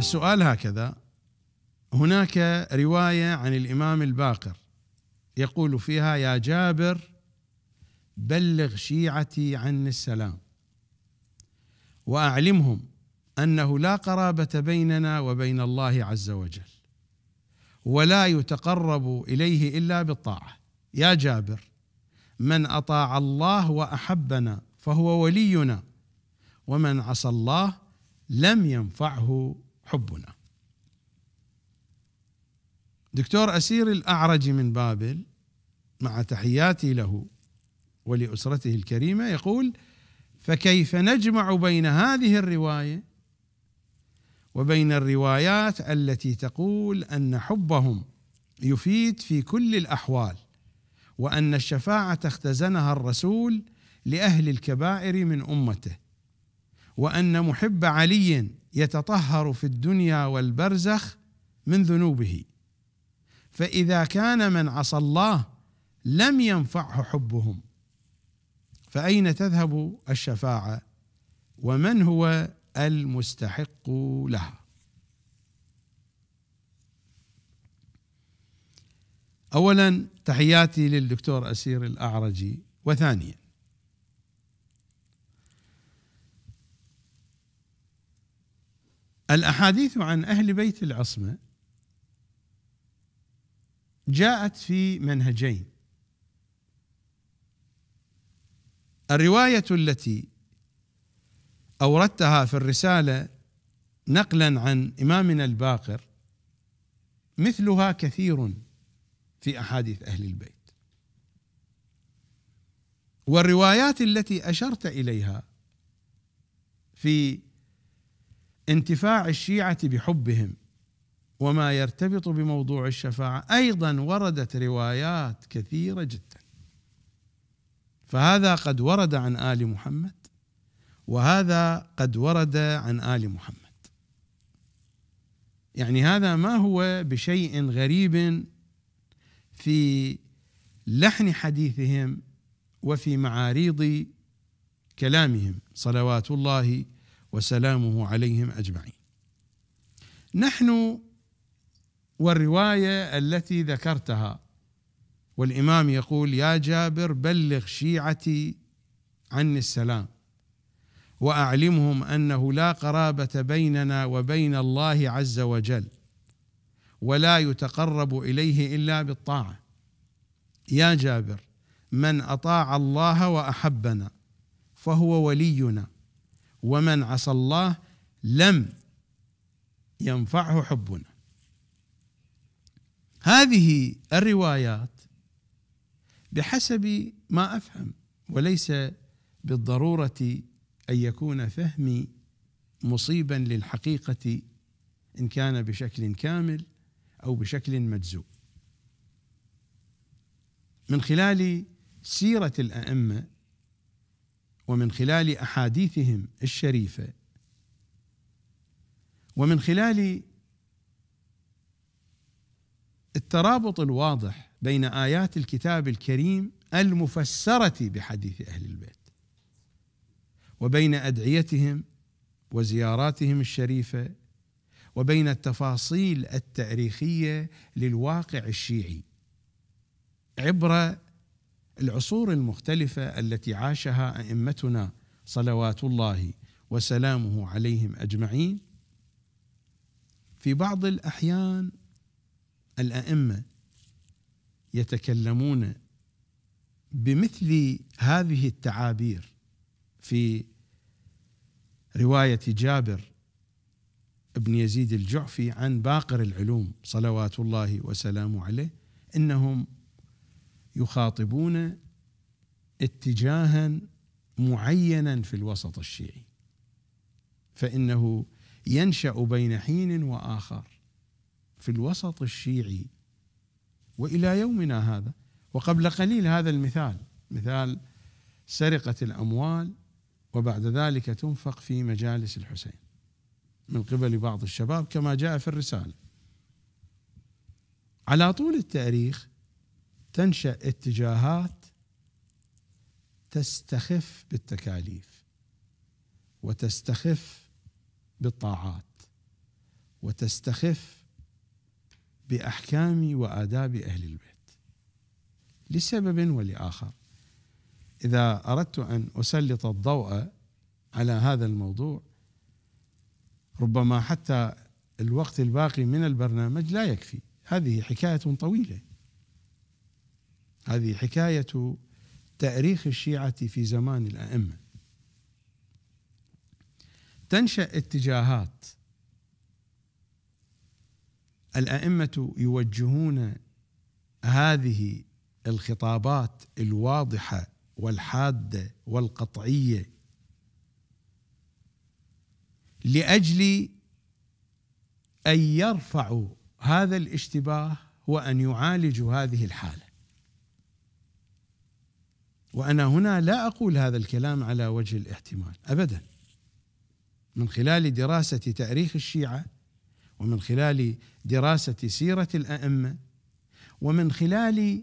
السؤال هكذا هناك روايه عن الامام الباقر يقول فيها يا جابر بلغ شيعتي عن السلام واعلمهم انه لا قرابه بيننا وبين الله عز وجل ولا يتقرب اليه الا بالطاعه يا جابر من اطاع الله واحبنا فهو ولينا ومن عصى الله لم ينفعه حبنا دكتور أسير الأعرج من بابل مع تحياتي له ولأسرته الكريمة يقول فكيف نجمع بين هذه الرواية وبين الروايات التي تقول أن حبهم يفيد في كل الأحوال وأن الشفاعة اختزنها الرسول لأهل الكبائر من أمته وأن محب علي يتطهر في الدنيا والبرزخ من ذنوبه فاذا كان من عصى الله لم ينفعه حبهم فاين تذهب الشفاعه ومن هو المستحق لها اولا تحياتي للدكتور اسير الاعرجي وثانيا الاحاديث عن اهل بيت العصمه جاءت في منهجين الروايه التي اوردتها في الرساله نقلا عن امامنا الباقر مثلها كثير في احاديث اهل البيت والروايات التي اشرت اليها في انتفاع الشيعه بحبهم وما يرتبط بموضوع الشفاعه ايضا وردت روايات كثيره جدا فهذا قد ورد عن ال محمد وهذا قد ورد عن ال محمد يعني هذا ما هو بشيء غريب في لحن حديثهم وفي معاريض كلامهم صلوات الله وسلامه عليهم اجمعين. نحن والروايه التي ذكرتها والامام يقول يا جابر بلغ شيعتي عني السلام واعلمهم انه لا قرابه بيننا وبين الله عز وجل ولا يتقرب اليه الا بالطاعه يا جابر من اطاع الله واحبنا فهو ولينا ومن عصى الله لم ينفعه حبنا هذه الروايات بحسب ما افهم وليس بالضروره ان يكون فهمي مصيبا للحقيقه ان كان بشكل كامل او بشكل مجزوء من خلال سيره الائمه ومن خلال احاديثهم الشريفه ومن خلال الترابط الواضح بين ايات الكتاب الكريم المفسره بحديث اهل البيت وبين ادعيتهم وزياراتهم الشريفه وبين التفاصيل التاريخيه للواقع الشيعي عبر العصور المختلفه التي عاشها ائمتنا صلوات الله وسلامه عليهم اجمعين في بعض الاحيان الائمه يتكلمون بمثل هذه التعابير في روايه جابر بن يزيد الجعفي عن باقر العلوم صلوات الله وسلامه عليه انهم يخاطبون اتجاها معينا في الوسط الشيعي فانه ينشا بين حين واخر في الوسط الشيعي والى يومنا هذا وقبل قليل هذا المثال مثال سرقه الاموال وبعد ذلك تنفق في مجالس الحسين من قبل بعض الشباب كما جاء في الرساله على طول التاريخ تنشا اتجاهات تستخف بالتكاليف وتستخف بالطاعات وتستخف باحكام واداب اهل البيت لسبب ولاخر اذا اردت ان اسلط الضوء على هذا الموضوع ربما حتى الوقت الباقي من البرنامج لا يكفي هذه حكايه طويله هذه حكاية تأريخ الشيعة في زمان الأئمة تنشأ اتجاهات الأئمة يوجهون هذه الخطابات الواضحة والحادة والقطعية لأجل أن يرفعوا هذا الاشتباه وأن يعالجوا هذه الحالة وانا هنا لا اقول هذا الكلام على وجه الاحتمال ابدا من خلال دراسه تاريخ الشيعه ومن خلال دراسه سيره الائمه ومن خلال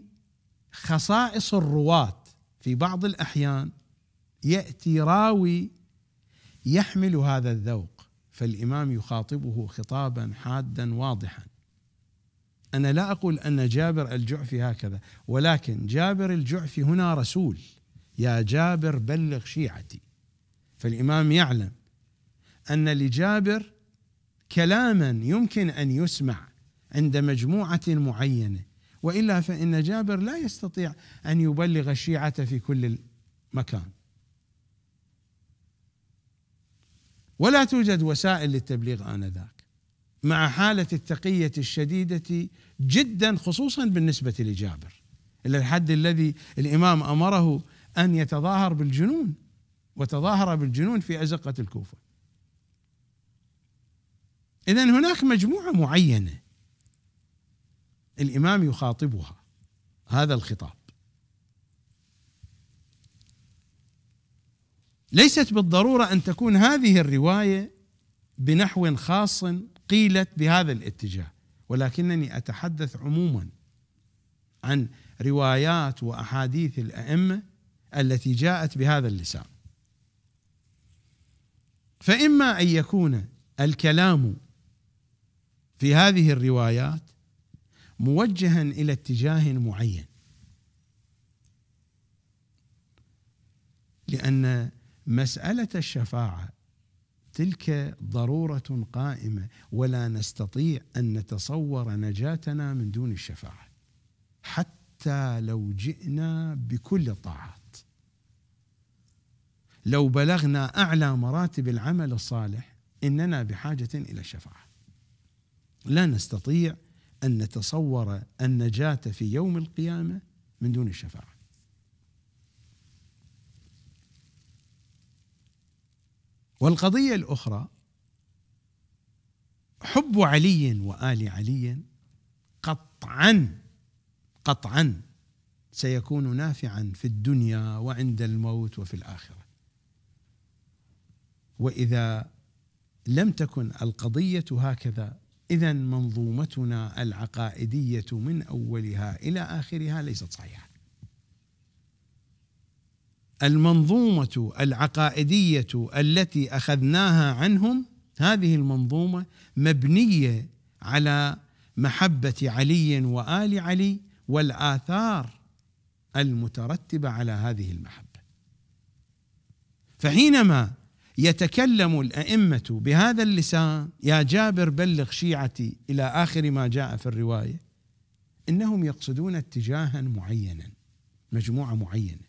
خصائص الرواه في بعض الاحيان ياتي راوي يحمل هذا الذوق فالامام يخاطبه خطابا حادا واضحا أنا لا أقول أن جابر الجعفي هكذا ولكن جابر الجعفي هنا رسول يا جابر بلغ شيعتي فالإمام يعلم أن لجابر كلاما يمكن أن يسمع عند مجموعة معينة وإلا فإن جابر لا يستطيع أن يبلغ الشيعة في كل مكان ولا توجد وسائل للتبليغ آنذاك مع حالة التقية الشديدة جدا خصوصا بالنسبة لجابر إلى الحد الذي الإمام أمره أن يتظاهر بالجنون وتظاهر بالجنون في أزقة الكوفة إذا هناك مجموعة معينة الإمام يخاطبها هذا الخطاب ليست بالضرورة أن تكون هذه الرواية بنحو خاص قيلت بهذا الاتجاه ولكنني اتحدث عموما عن روايات واحاديث الائمه التي جاءت بهذا اللسان فاما ان يكون الكلام في هذه الروايات موجها الى اتجاه معين لان مساله الشفاعه تلك ضروره قائمه ولا نستطيع ان نتصور نجاتنا من دون الشفاعه حتى لو جئنا بكل الطاعات لو بلغنا اعلى مراتب العمل الصالح اننا بحاجه الى الشفاعه لا نستطيع ان نتصور النجاه في يوم القيامه من دون الشفاعه والقضية الأخرى حب علي وآل علي قطعا قطعا سيكون نافعا في الدنيا وعند الموت وفي الآخرة وإذا لم تكن القضية هكذا إذا منظومتنا العقائدية من أولها إلى آخرها ليست صحيحة المنظومه العقائديه التي اخذناها عنهم هذه المنظومه مبنيه على محبه علي وال علي والاثار المترتبه على هذه المحبه فحينما يتكلم الائمه بهذا اللسان يا جابر بلغ شيعتي الى اخر ما جاء في الروايه انهم يقصدون اتجاها معينا مجموعه معينه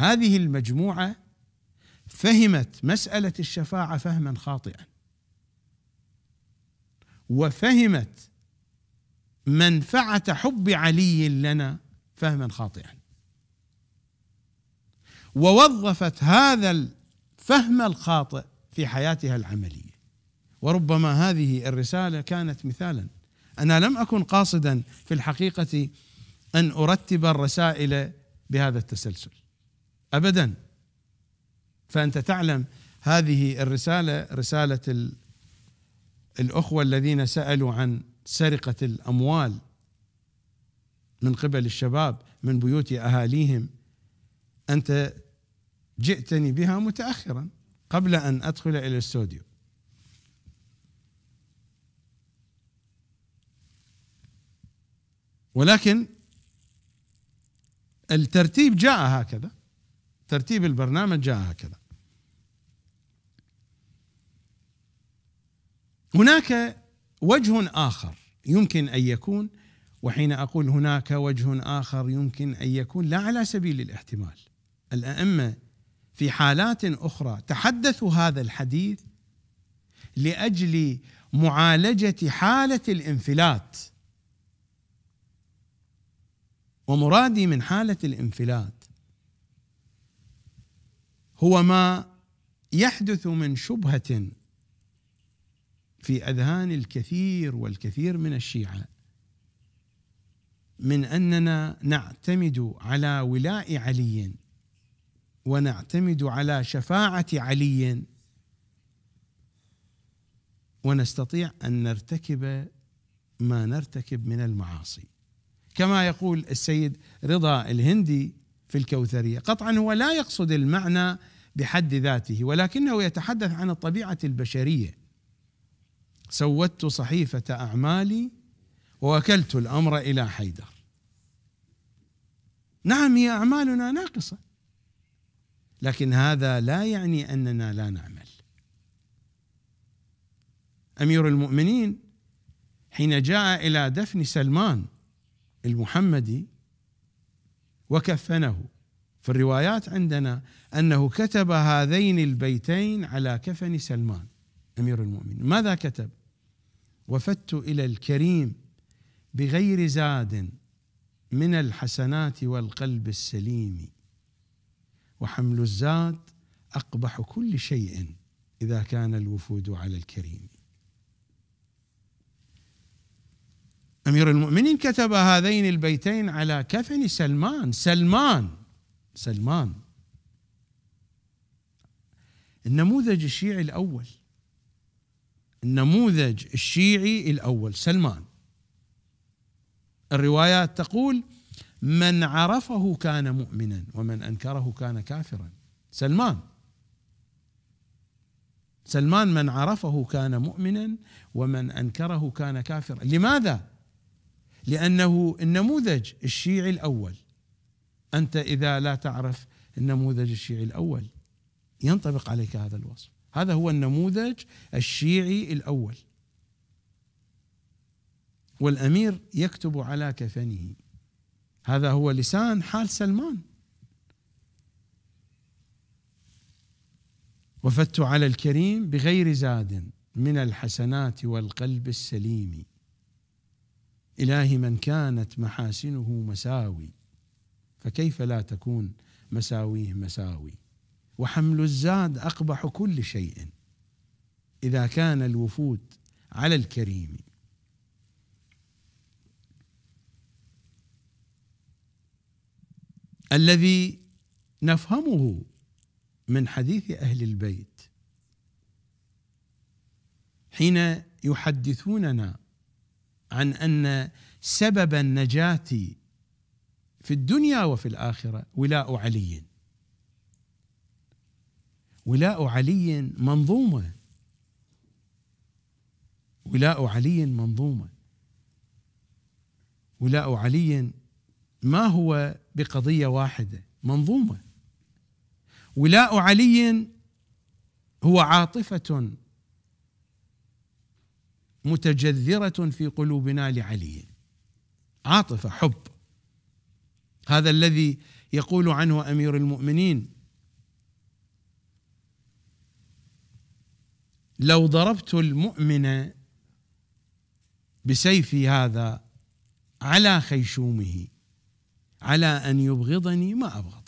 هذه المجموعه فهمت مساله الشفاعه فهما خاطئا وفهمت منفعه حب علي لنا فهما خاطئا ووظفت هذا الفهم الخاطئ في حياتها العمليه وربما هذه الرساله كانت مثالا انا لم اكن قاصدا في الحقيقه ان ارتب الرسائل بهذا التسلسل ابدا فانت تعلم هذه الرساله رساله الاخوه الذين سالوا عن سرقه الاموال من قبل الشباب من بيوت اهاليهم انت جئتني بها متاخرا قبل ان ادخل الى الاستوديو ولكن الترتيب جاء هكذا ترتيب البرنامج جاء هكذا هناك وجه آخر يمكن أن يكون وحين أقول هناك وجه آخر يمكن أن يكون لا على سبيل الاحتمال الأئمة في حالات أخرى تحدثوا هذا الحديث لأجل معالجة حالة الانفلات ومرادي من حالة الانفلات هو ما يحدث من شبهه في اذهان الكثير والكثير من الشيعه من اننا نعتمد على ولاء علي ونعتمد على شفاعه علي ونستطيع ان نرتكب ما نرتكب من المعاصي كما يقول السيد رضا الهندي في الكوثريه قطعا هو لا يقصد المعنى بحد ذاته ولكنه يتحدث عن الطبيعه البشريه سودت صحيفه اعمالي ووكلت الامر الى حيدر نعم هي اعمالنا ناقصه لكن هذا لا يعني اننا لا نعمل امير المؤمنين حين جاء الى دفن سلمان المحمدي وكفنه في الروايات عندنا انه كتب هذين البيتين على كفن سلمان امير المؤمنين ماذا كتب؟ وفدت الى الكريم بغير زاد من الحسنات والقلب السليم وحمل الزاد اقبح كل شيء اذا كان الوفود على الكريم امير المؤمنين كتب هذين البيتين على كفن سلمان سلمان سلمان النموذج الشيعي الأول النموذج الشيعي الأول سلمان الروايات تقول من عرفه كان مؤمنا ومن أنكره كان كافرا سلمان سلمان من عرفه كان مؤمنا ومن أنكره كان كافرا لماذا؟ لأنه النموذج الشيعي الأول أنت إذا لا تعرف النموذج الشيعي الأول ينطبق عليك هذا الوصف هذا هو النموذج الشيعي الأول والأمير يكتب على كفنه هذا هو لسان حال سلمان وفدت على الكريم بغير زاد من الحسنات والقلب السليم إلهي من كانت محاسنه مساوي فكيف لا تكون مساويه مساوي وحمل الزاد اقبح كل شيء اذا كان الوفود على الكريم الذي نفهمه من حديث اهل البيت حين يحدثوننا عن ان سبب النجاه في الدنيا وفي الآخرة ولاء علي ولاء علي منظومة ولاء علي منظومة ولاء علي ما هو بقضية واحدة منظومة ولاء علي هو عاطفة متجذرة في قلوبنا لعلي عاطفة حب هذا الذي يقول عنه امير المؤمنين لو ضربت المؤمن بسيفي هذا على خيشومه على ان يبغضني ما ابغضه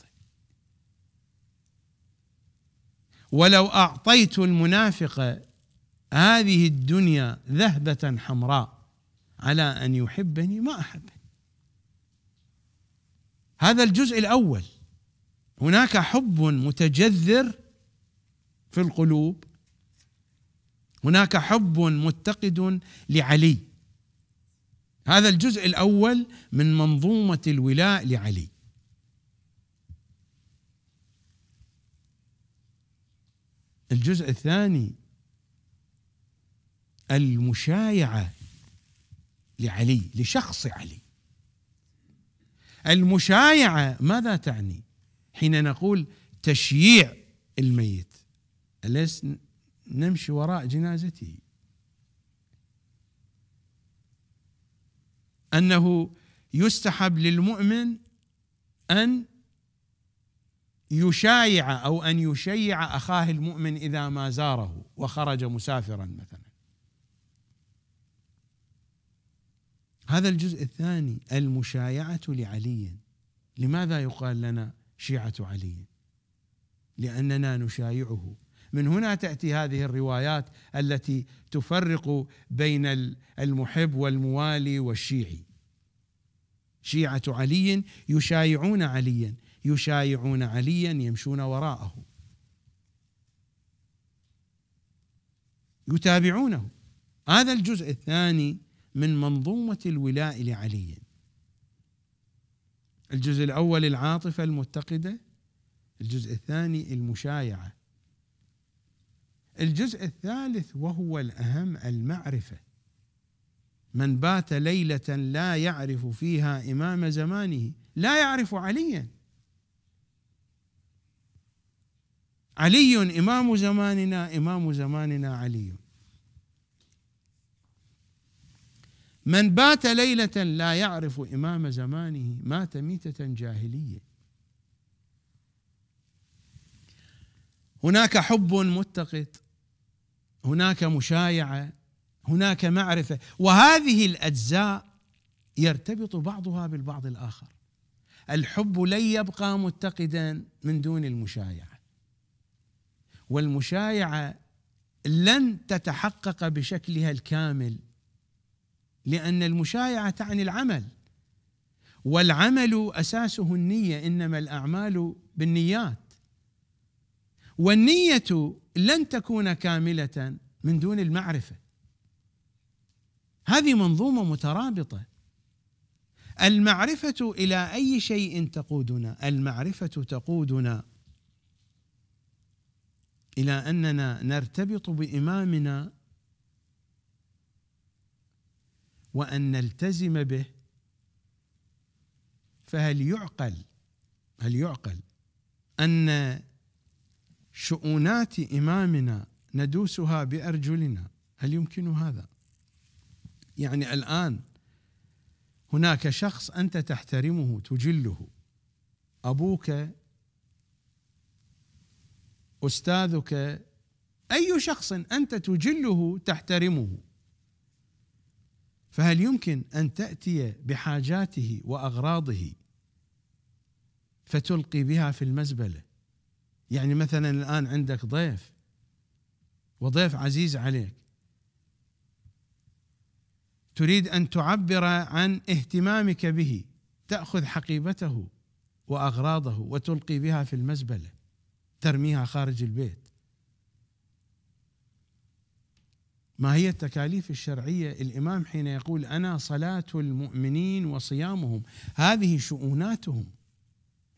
ولو اعطيت المنافق هذه الدنيا ذهبه حمراء على ان يحبني ما احبه هذا الجزء الاول هناك حب متجذر في القلوب هناك حب متقد لعلي هذا الجزء الاول من منظومه الولاء لعلي الجزء الثاني المشايعه لعلي لشخص علي المشايعه ماذا تعني حين نقول تشييع الميت اليس نمشي وراء جنازته انه يستحب للمؤمن ان يشايع او ان يشيع اخاه المؤمن اذا ما زاره وخرج مسافرا مثلا هذا الجزء الثاني المشايعة لعلي لماذا يقال لنا شيعة علي لأننا نشايعه من هنا تأتي هذه الروايات التي تفرق بين المحب والموالي والشيعي شيعة علي يشايعون عليا يشايعون عليا يمشون وراءه يتابعونه هذا الجزء الثاني من منظومة الولاء لعلي الجزء الأول العاطفة المتقدة الجزء الثاني المشايعة الجزء الثالث وهو الأهم المعرفة من بات ليلة لا يعرف فيها إمام زمانه لا يعرف عليا علي إمام زماننا إمام زماننا علي من بات ليلة لا يعرف إمام زمانه مات ميتة جاهلية هناك حب متقد هناك مشايعة هناك معرفة وهذه الأجزاء يرتبط بعضها بالبعض الآخر الحب لن يبقى متقدا من دون المشايعة والمشايعة لن تتحقق بشكلها الكامل لأن المشايعة تعني العمل والعمل أساسه النية إنما الأعمال بالنيات والنية لن تكون كاملة من دون المعرفة هذه منظومة مترابطة المعرفة إلى أي شيء تقودنا المعرفة تقودنا إلى أننا نرتبط بإمامنا وأن نلتزم به فهل يعقل هل يعقل أن شؤونات إمامنا ندوسها بأرجلنا هل يمكن هذا يعني الآن هناك شخص أنت تحترمه تجله أبوك أستاذك أي شخص أنت تجله تحترمه فهل يمكن ان تاتي بحاجاته واغراضه فتلقي بها في المزبله يعني مثلا الان عندك ضيف وضيف عزيز عليك تريد ان تعبر عن اهتمامك به تاخذ حقيبته واغراضه وتلقي بها في المزبله ترميها خارج البيت ما هي التكاليف الشرعيه الامام حين يقول انا صلاه المؤمنين وصيامهم هذه شؤوناتهم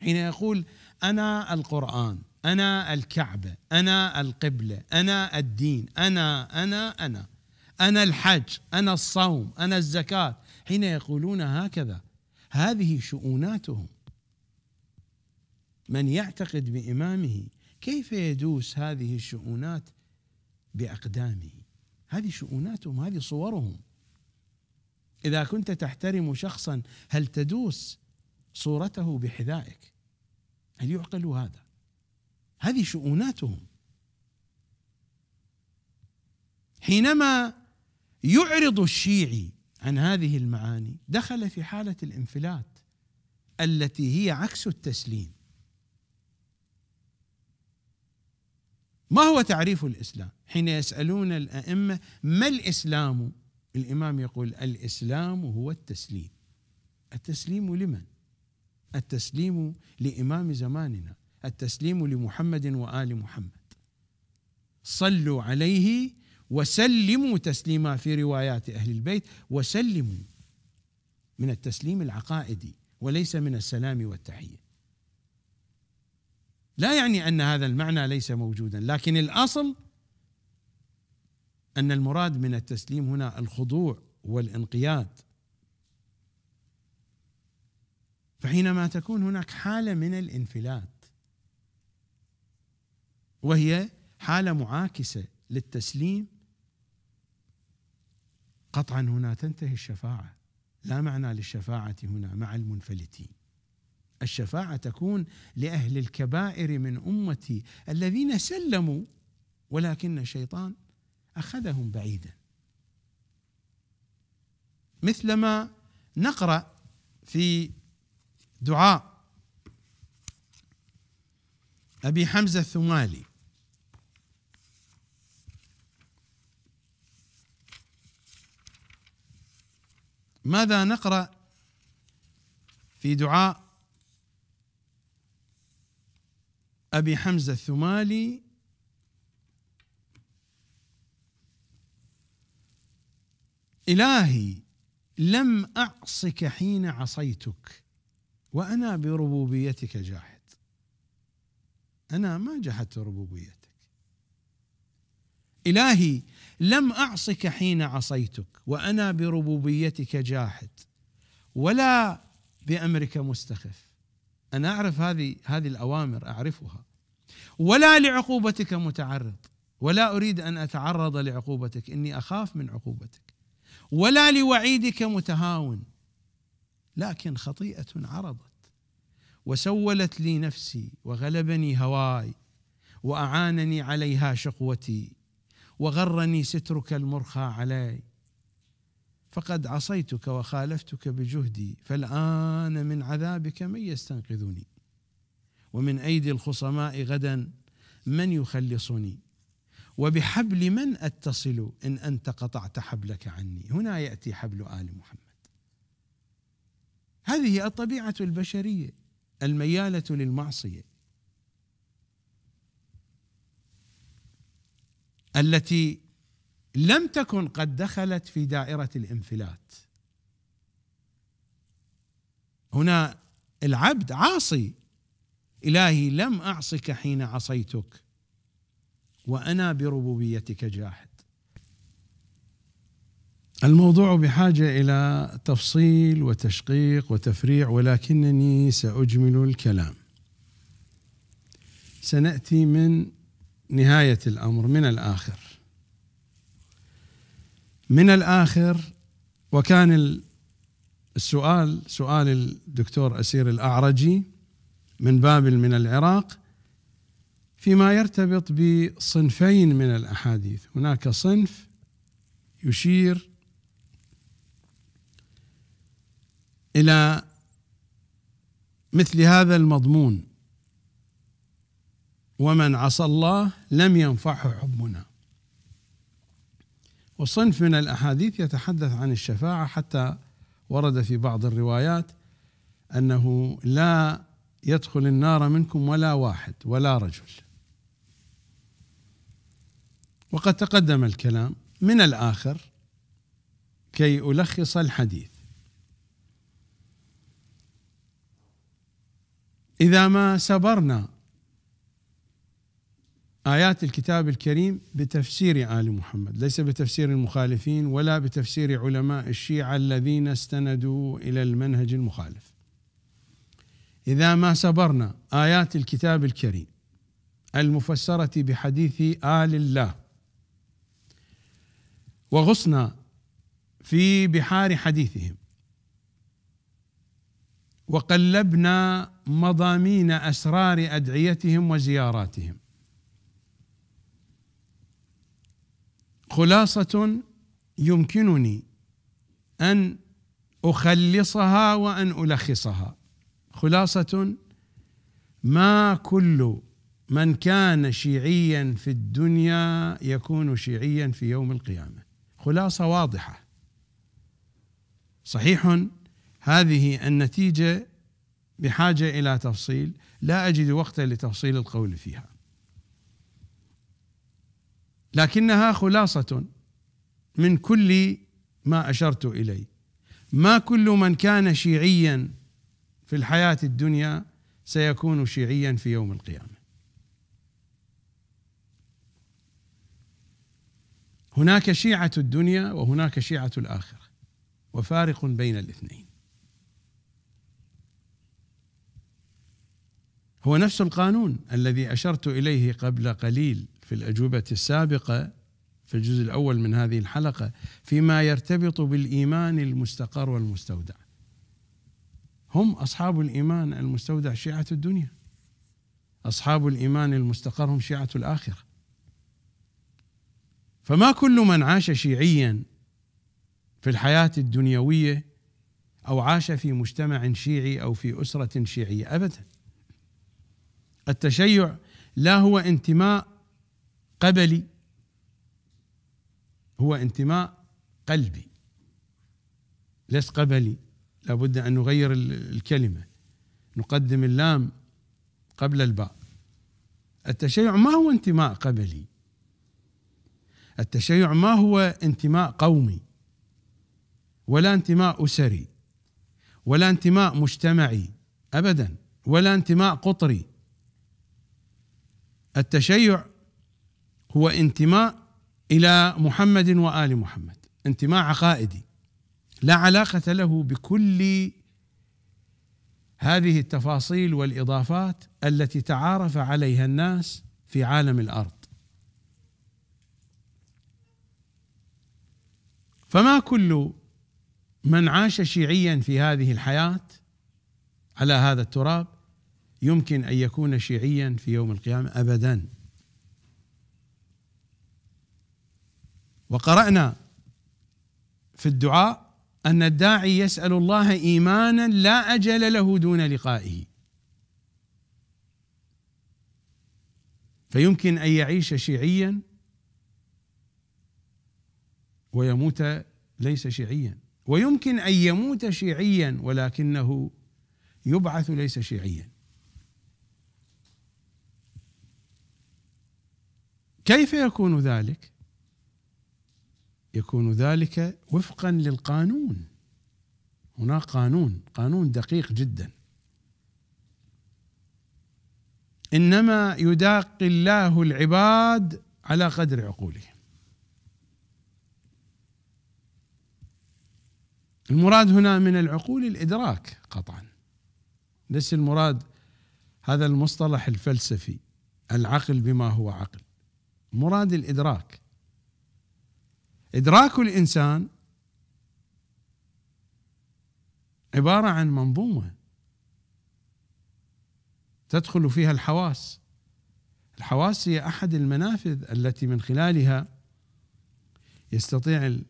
حين يقول انا القران انا الكعبه انا القبله انا الدين انا انا انا انا الحج انا الصوم انا الزكاه حين يقولون هكذا هذه شؤوناتهم من يعتقد بامامه كيف يدوس هذه الشؤونات باقدامه هذه شؤوناتهم هذه صورهم إذا كنت تحترم شخصا هل تدوس صورته بحذائك هل يعقل هذا هذه شؤوناتهم حينما يعرض الشيعي عن هذه المعاني دخل في حالة الانفلات التي هي عكس التسليم ما هو تعريف الاسلام؟ حين يسالون الائمه ما الاسلام؟ الامام يقول الاسلام هو التسليم. التسليم لمن؟ التسليم لامام زماننا، التسليم لمحمد وال محمد. صلوا عليه وسلموا تسليما في روايات اهل البيت وسلموا من التسليم العقائدي وليس من السلام والتحيه. لا يعني ان هذا المعنى ليس موجودا لكن الاصل ان المراد من التسليم هنا الخضوع والانقياد فحينما تكون هناك حاله من الانفلات وهي حاله معاكسه للتسليم قطعا هنا تنتهي الشفاعه لا معنى للشفاعه هنا مع المنفلتين الشفاعه تكون لاهل الكبائر من امتي الذين سلموا ولكن الشيطان اخذهم بعيدا مثلما نقرا في دعاء ابي حمزه الثمالي ماذا نقرا في دعاء أبي حمزة الثمالي إلهي لم أعصك حين عصيتك وأنا بربوبيتك جاحد أنا ما جحدت ربوبيتك إلهي لم أعصك حين عصيتك وأنا بربوبيتك جاحد ولا بأمرك مستخف انا اعرف هذه هذه الاوامر اعرفها ولا لعقوبتك متعرض ولا اريد ان اتعرض لعقوبتك اني اخاف من عقوبتك ولا لوعيدك متهاون لكن خطيئه عرضت وسولت لي نفسي وغلبني هواي واعانني عليها شقوتي وغرني سترك المرخى علي فقد عصيتك وخالفتك بجهدي فالآن من عذابك من يستنقذني ومن أيدي الخصماء غدا من يخلصني وبحبل من أتصل إن أنت قطعت حبلك عني هنا يأتي حبل آل محمد هذه الطبيعة البشرية الميالة للمعصية التي لم تكن قد دخلت في دائره الانفلات هنا العبد عاصي الهي لم اعصك حين عصيتك وانا بربوبيتك جاحد الموضوع بحاجه الى تفصيل وتشقيق وتفريع ولكنني ساجمل الكلام سناتي من نهايه الامر من الاخر من الآخر وكان السؤال سؤال الدكتور أسير الأعرجي من بابل من العراق فيما يرتبط بصنفين من الأحاديث هناك صنف يشير إلى مثل هذا المضمون ومن عصى الله لم ينفعه حبنا وصنف من الأحاديث يتحدث عن الشفاعة حتى ورد في بعض الروايات أنه لا يدخل النار منكم ولا واحد ولا رجل وقد تقدم الكلام من الآخر كي ألخص الحديث إذا ما سبرنا آيات الكتاب الكريم بتفسير آل محمد ليس بتفسير المخالفين ولا بتفسير علماء الشيعة الذين استندوا إلى المنهج المخالف إذا ما سبرنا آيات الكتاب الكريم المفسرة بحديث آل الله وغصنا في بحار حديثهم وقلبنا مضامين أسرار أدعيتهم وزياراتهم خلاصه يمكنني ان اخلصها وان الخصها خلاصه ما كل من كان شيعيا في الدنيا يكون شيعيا في يوم القيامه خلاصه واضحه صحيح هذه النتيجه بحاجه الى تفصيل لا اجد وقتا لتفصيل القول فيها لكنها خلاصة من كل ما أشرت إليه ما كل من كان شيعيا في الحياة الدنيا سيكون شيعيا في يوم القيامة هناك شيعة الدنيا وهناك شيعة الآخرة وفارق بين الاثنين هو نفس القانون الذي أشرت إليه قبل قليل في الأجوبة السابقة في الجزء الأول من هذه الحلقة فيما يرتبط بالإيمان المستقر والمستودع هم أصحاب الإيمان المستودع شيعة الدنيا أصحاب الإيمان المستقر هم شيعة الآخرة فما كل من عاش شيعيا في الحياة الدنيوية أو عاش في مجتمع شيعي أو في أسرة شيعية أبدا التشيع لا هو انتماء قبلي هو انتماء قلبي ليس قبلي لابد ان نغير الكلمه نقدم اللام قبل الباء التشيع ما هو انتماء قبلي التشيع ما هو انتماء قومي ولا انتماء اسري ولا انتماء مجتمعي ابدا ولا انتماء قطري التشيع هو انتماء الى محمد وال محمد انتماء عقائدي لا علاقه له بكل هذه التفاصيل والاضافات التي تعارف عليها الناس في عالم الارض فما كل من عاش شيعيا في هذه الحياه على هذا التراب يمكن ان يكون شيعيا في يوم القيامه ابدا وقرأنا في الدعاء أن الداعي يسأل الله إيمانا لا أجل له دون لقائه فيمكن أن يعيش شيعيا ويموت ليس شيعيا ويمكن أن يموت شيعيا ولكنه يبعث ليس شيعيا كيف يكون ذلك؟ يكون ذلك وفقا للقانون هناك قانون قانون دقيق جدا انما يداقي الله العباد على قدر عقولهم المراد هنا من العقول الادراك قطعا ليس المراد هذا المصطلح الفلسفي العقل بما هو عقل مراد الادراك إدراك الإنسان عبارة عن منظومة تدخل فيها الحواس الحواس هي أحد المنافذ التي من خلالها يستطيع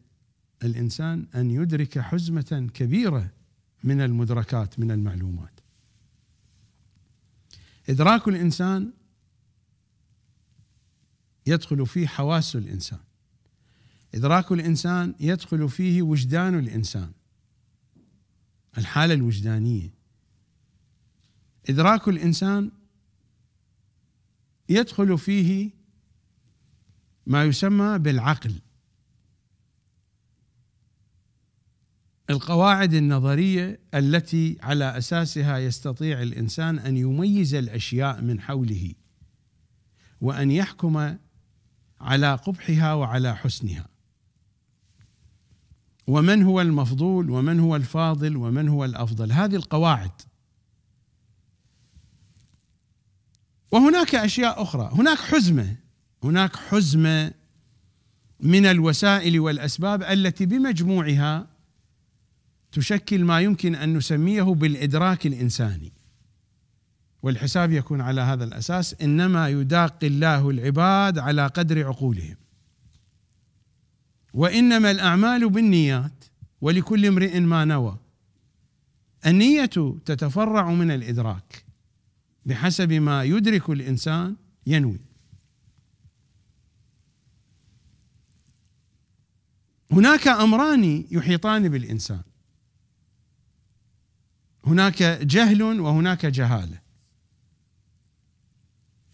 الإنسان أن يدرك حزمة كبيرة من المدركات من المعلومات إدراك الإنسان يدخل فيه حواس الإنسان إدراك الإنسان يدخل فيه وجدان الإنسان الحالة الوجدانية إدراك الإنسان يدخل فيه ما يسمى بالعقل القواعد النظريه التي على اساسها يستطيع الانسان ان يميز الاشياء من حوله وان يحكم على قبحها وعلى حسنها ومن هو المفضول ومن هو الفاضل ومن هو الافضل هذه القواعد وهناك اشياء اخرى هناك حزمه هناك حزمه من الوسائل والاسباب التي بمجموعها تشكل ما يمكن ان نسميه بالادراك الانساني والحساب يكون على هذا الاساس انما يداق الله العباد على قدر عقولهم وانما الاعمال بالنيات ولكل امرئ ما نوى النيه تتفرع من الادراك بحسب ما يدرك الانسان ينوي هناك امران يحيطان بالانسان هناك جهل وهناك جهاله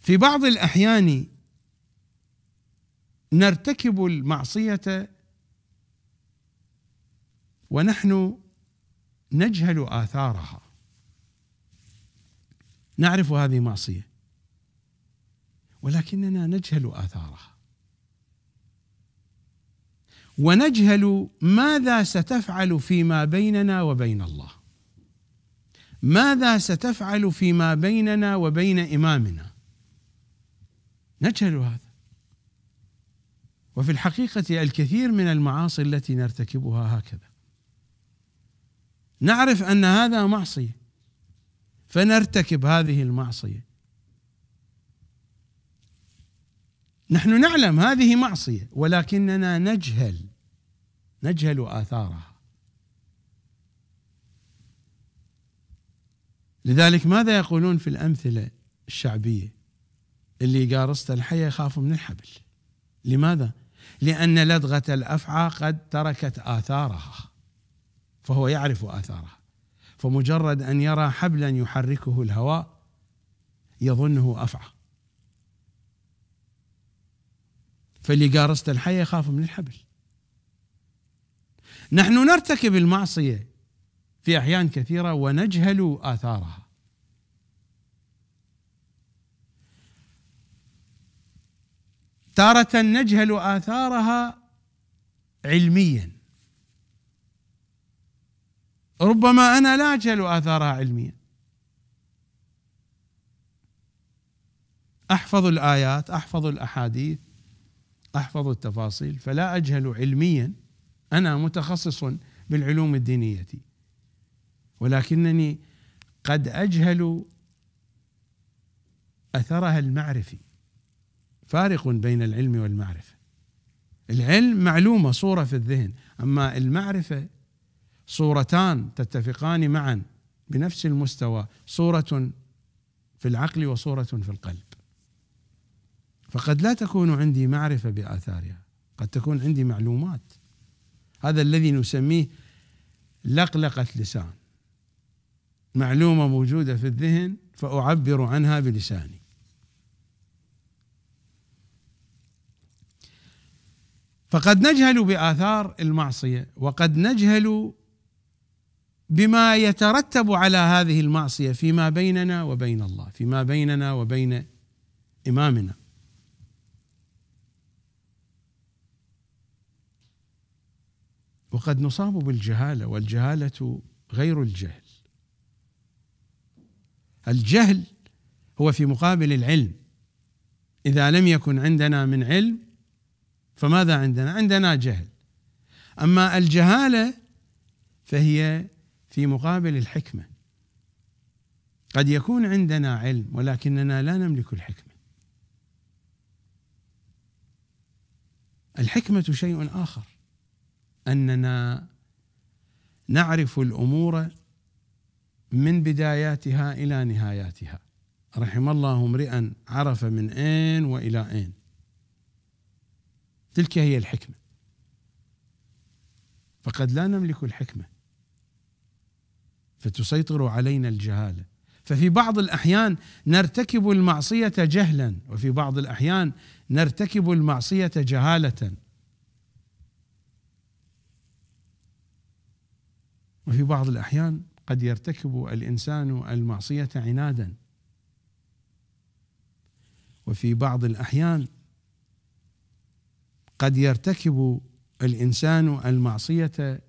في بعض الاحيان نرتكب المعصيه ونحن نجهل اثارها نعرف هذه معصيه ولكننا نجهل اثارها ونجهل ماذا ستفعل فيما بيننا وبين الله ماذا ستفعل فيما بيننا وبين امامنا نجهل هذا وفي الحقيقة الكثير من المعاصي التي نرتكبها هكذا نعرف أن هذا معصية فنرتكب هذه المعصية نحن نعلم هذه معصية ولكننا نجهل نجهل آثارها لذلك ماذا يقولون في الأمثلة الشعبية اللي قارصت الحية يخاف من الحبل لماذا؟ لأن لدغة الأفعى قد تركت آثارها فهو يعرف آثارها فمجرد أن يرى حبلا يحركه الهواء يظنه أفعى فاللي قارست الحية يخاف من الحبل نحن نرتكب المعصية في أحيان كثيرة ونجهل آثارها تارة نجهل آثارها علميا ربما أنا لا أجهل آثارها علميا أحفظ الآيات أحفظ الأحاديث أحفظ التفاصيل فلا أجهل علميا أنا متخصص بالعلوم الدينية ولكنني قد أجهل أثرها المعرفي فارق بين العلم والمعرفة العلم معلومة صورة في الذهن أما المعرفة صورتان تتفقان معا بنفس المستوى صورة في العقل وصورة في القلب فقد لا تكون عندي معرفة بآثارها قد تكون عندي معلومات هذا الذي نسميه لقلقة لسان معلومة موجودة في الذهن فأعبر عنها بلساني فقد نجهل باثار المعصيه وقد نجهل بما يترتب على هذه المعصيه فيما بيننا وبين الله فيما بيننا وبين امامنا وقد نصاب بالجهاله والجهاله غير الجهل الجهل هو في مقابل العلم اذا لم يكن عندنا من علم فماذا عندنا؟ عندنا جهل اما الجهاله فهي في مقابل الحكمه قد يكون عندنا علم ولكننا لا نملك الحكمه الحكمه شيء اخر اننا نعرف الامور من بداياتها الى نهاياتها رحم الله امرئا عرف من اين والى اين تلك هي الحكمه فقد لا نملك الحكمه فتسيطر علينا الجهاله ففي بعض الاحيان نرتكب المعصيه جهلا وفي بعض الاحيان نرتكب المعصيه جهاله وفي بعض الاحيان قد يرتكب الانسان المعصيه عنادا وفي بعض الاحيان قد يرتكب الانسان المعصيه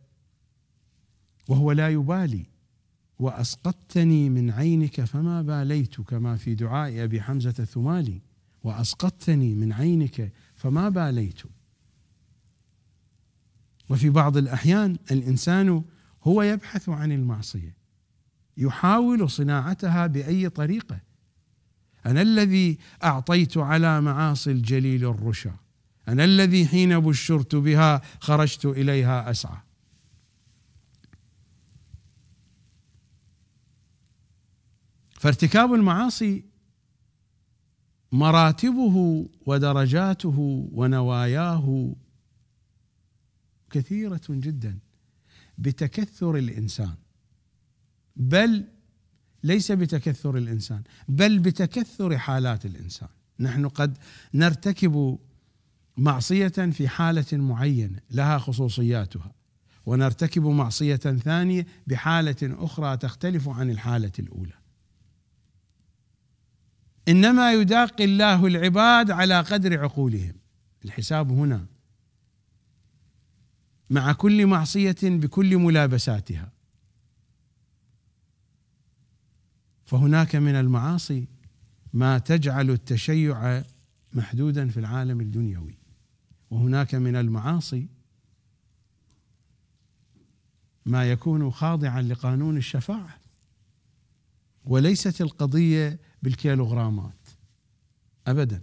وهو لا يبالي واسقطتني من عينك فما باليت كما في دعاء ابي حمزه الثمالي واسقطتني من عينك فما باليت وفي بعض الاحيان الانسان هو يبحث عن المعصيه يحاول صناعتها باي طريقه انا الذي اعطيت على معاصي الجليل الرشا أنا الذي حين بشرت بها خرجت إليها أسعى فارتكاب المعاصي مراتبه ودرجاته ونواياه كثيرة جدا بتكثر الإنسان بل ليس بتكثر الإنسان بل بتكثر حالات الإنسان نحن قد نرتكب معصية في حالة معينة لها خصوصياتها ونرتكب معصية ثانية بحالة أخرى تختلف عن الحالة الأولى إنما يداقي الله العباد على قدر عقولهم الحساب هنا مع كل معصية بكل ملابساتها فهناك من المعاصي ما تجعل التشيع محدودا في العالم الدنيوي وهناك من المعاصي ما يكون خاضعا لقانون الشفاعه وليست القضيه بالكيلوغرامات ابدا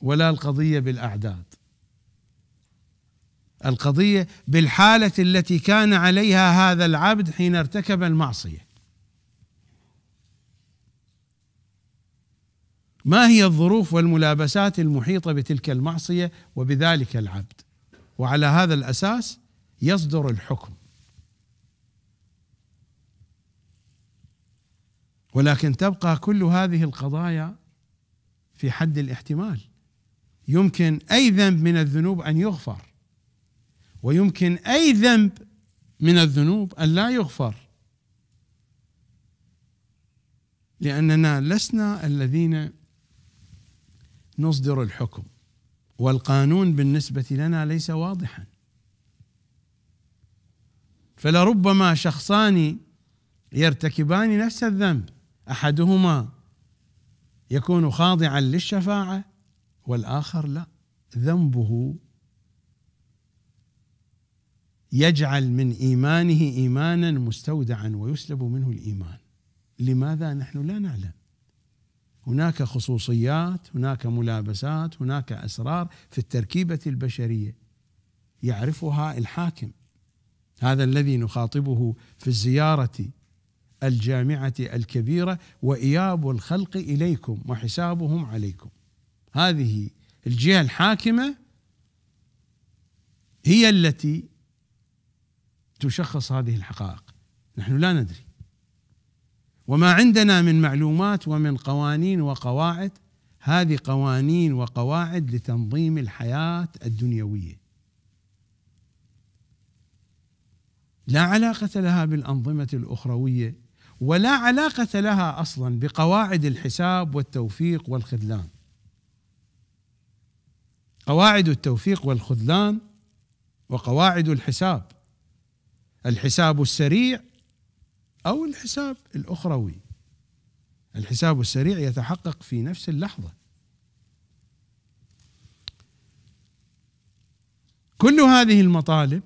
ولا القضيه بالاعداد القضيه بالحاله التي كان عليها هذا العبد حين ارتكب المعصيه ما هي الظروف والملابسات المحيطه بتلك المعصيه وبذلك العبد وعلى هذا الاساس يصدر الحكم ولكن تبقى كل هذه القضايا في حد الاحتمال يمكن اي ذنب من الذنوب ان يغفر ويمكن اي ذنب من الذنوب ان لا يغفر لاننا لسنا الذين نصدر الحكم والقانون بالنسبه لنا ليس واضحا فلربما شخصان يرتكبان نفس الذنب احدهما يكون خاضعا للشفاعه والاخر لا ذنبه يجعل من ايمانه ايمانا مستودعا ويسلب منه الايمان لماذا نحن لا نعلم هناك خصوصيات هناك ملابسات هناك اسرار في التركيبه البشريه يعرفها الحاكم هذا الذي نخاطبه في الزياره الجامعه الكبيره واياب الخلق اليكم وحسابهم عليكم هذه الجهه الحاكمه هي التي تشخص هذه الحقائق نحن لا ندري وما عندنا من معلومات ومن قوانين وقواعد هذه قوانين وقواعد لتنظيم الحياه الدنيويه لا علاقه لها بالانظمه الاخرويه ولا علاقه لها اصلا بقواعد الحساب والتوفيق والخذلان قواعد التوفيق والخذلان وقواعد الحساب الحساب السريع أو الحساب الأخروي الحساب السريع يتحقق في نفس اللحظة كل هذه المطالب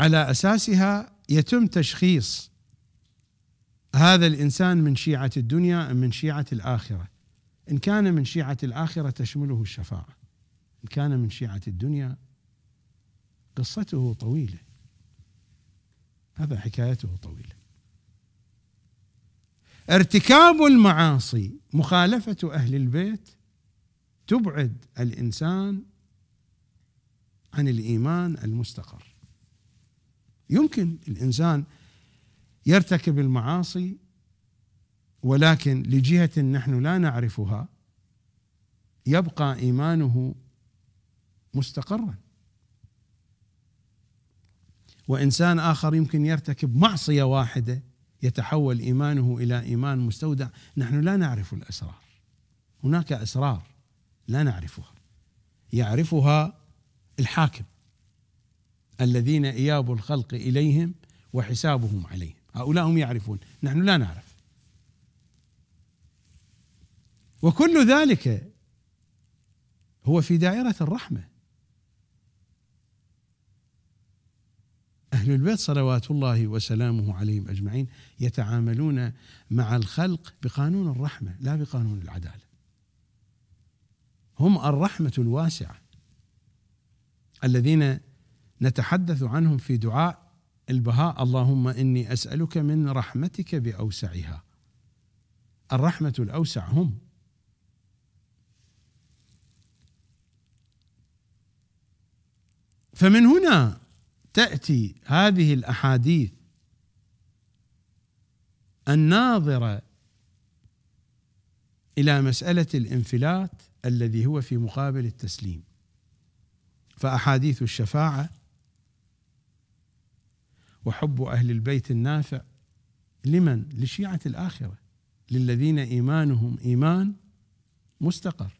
على أساسها يتم تشخيص هذا الإنسان من شيعة الدنيا أم من شيعة الآخرة إن كان من شيعة الآخرة تشمله الشفاعة إن كان من شيعة الدنيا قصته طويلة هذا حكايته طويله ارتكاب المعاصي مخالفه اهل البيت تبعد الانسان عن الايمان المستقر يمكن الانسان يرتكب المعاصي ولكن لجهه نحن لا نعرفها يبقى ايمانه مستقرا وانسان اخر يمكن يرتكب معصيه واحده يتحول ايمانه الى ايمان مستودع نحن لا نعرف الاسرار هناك اسرار لا نعرفها يعرفها الحاكم الذين اياب الخلق اليهم وحسابهم عليهم هؤلاء هم يعرفون نحن لا نعرف وكل ذلك هو في دائره الرحمه أهل البيت صلوات الله وسلامه عليهم أجمعين يتعاملون مع الخلق بقانون الرحمة لا بقانون العدالة هم الرحمة الواسعة الذين نتحدث عنهم في دعاء البهاء اللهم إني أسألك من رحمتك بأوسعها الرحمة الأوسع هم فمن هنا تاتي هذه الاحاديث الناظره الى مساله الانفلات الذي هو في مقابل التسليم فاحاديث الشفاعه وحب اهل البيت النافع لمن؟ لشيعه الاخره للذين ايمانهم ايمان مستقر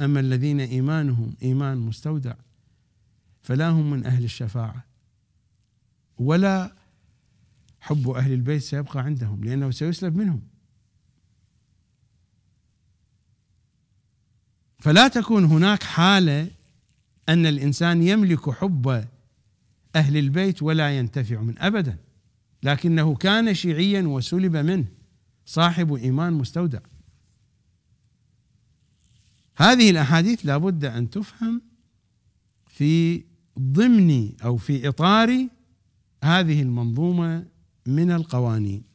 اما الذين ايمانهم ايمان مستودع فلا هم من أهل الشفاعة ولا حب أهل البيت سيبقى عندهم لأنه سيسلب منهم فلا تكون هناك حالة أن الإنسان يملك حب أهل البيت ولا ينتفع من أبدا لكنه كان شيعيا وسلب منه صاحب إيمان مستودع هذه الأحاديث لابد أن تفهم في ضمن او في اطار هذه المنظومه من القوانين